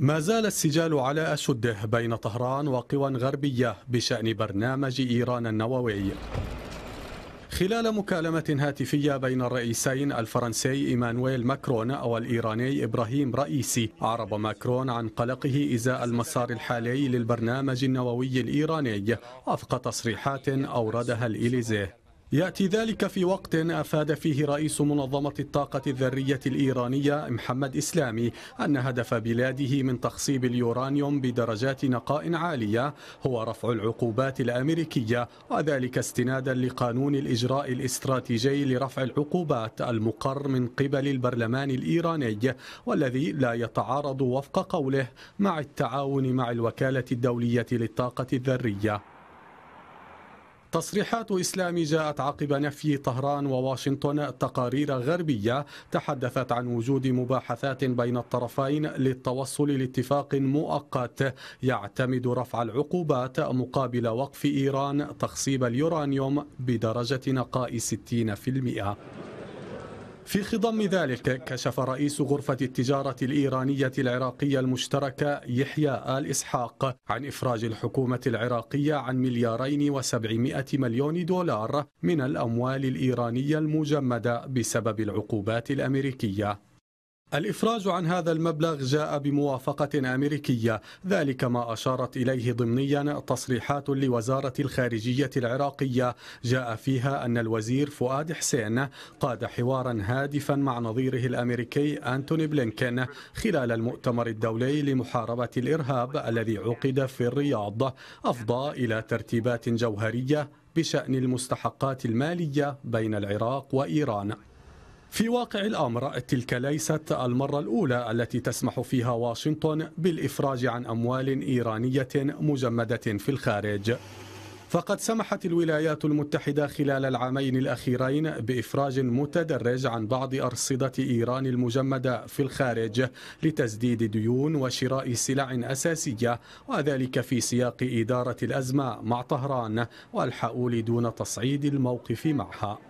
ما زال السجال على أشده بين طهران وقوى غربية بشأن برنامج إيران النووي خلال مكالمة هاتفية بين الرئيسين الفرنسي إيمانويل ماكرون والإيراني إبراهيم رئيسي عرب ماكرون عن قلقه إزاء المسار الحالي للبرنامج النووي الإيراني وفق تصريحات أوردها الإليزيه يأتي ذلك في وقت أفاد فيه رئيس منظمة الطاقة الذرية الإيرانية محمد إسلامي أن هدف بلاده من تخصيب اليورانيوم بدرجات نقاء عالية هو رفع العقوبات الأمريكية وذلك استنادا لقانون الإجراء الاستراتيجي لرفع العقوبات المقر من قبل البرلمان الإيراني والذي لا يتعارض وفق قوله مع التعاون مع الوكالة الدولية للطاقة الذرية تصريحات إسلامي جاءت عقب نفي طهران وواشنطن تقارير غربية تحدثت عن وجود مباحثات بين الطرفين للتوصل لاتفاق مؤقت يعتمد رفع العقوبات مقابل وقف إيران تخصيب اليورانيوم بدرجة نقاء 60% في خضم ذلك كشف رئيس غرفة التجارة الإيرانية العراقية المشتركة يحيى آل إسحاق عن إفراج الحكومة العراقية عن مليارين وسبعمائة مليون دولار من الأموال الإيرانية المجمدة بسبب العقوبات الأمريكية الإفراج عن هذا المبلغ جاء بموافقة أمريكية ذلك ما أشارت إليه ضمنيا تصريحات لوزارة الخارجية العراقية جاء فيها أن الوزير فؤاد حسين قاد حوارا هادفا مع نظيره الأمريكي أنتوني بلينكن خلال المؤتمر الدولي لمحاربة الإرهاب الذي عقد في الرياض أفضى إلى ترتيبات جوهرية بشأن المستحقات المالية بين العراق وإيران في واقع الامر تلك ليست المره الاولى التي تسمح فيها واشنطن بالافراج عن اموال ايرانيه مجمده في الخارج فقد سمحت الولايات المتحدة خلال العامين الأخيرين بإفراج متدرج عن بعض أرصدة إيران المجمدة في الخارج لتسديد ديون وشراء سلع أساسية وذلك في سياق إدارة الأزمة مع طهران والحؤول دون تصعيد الموقف معها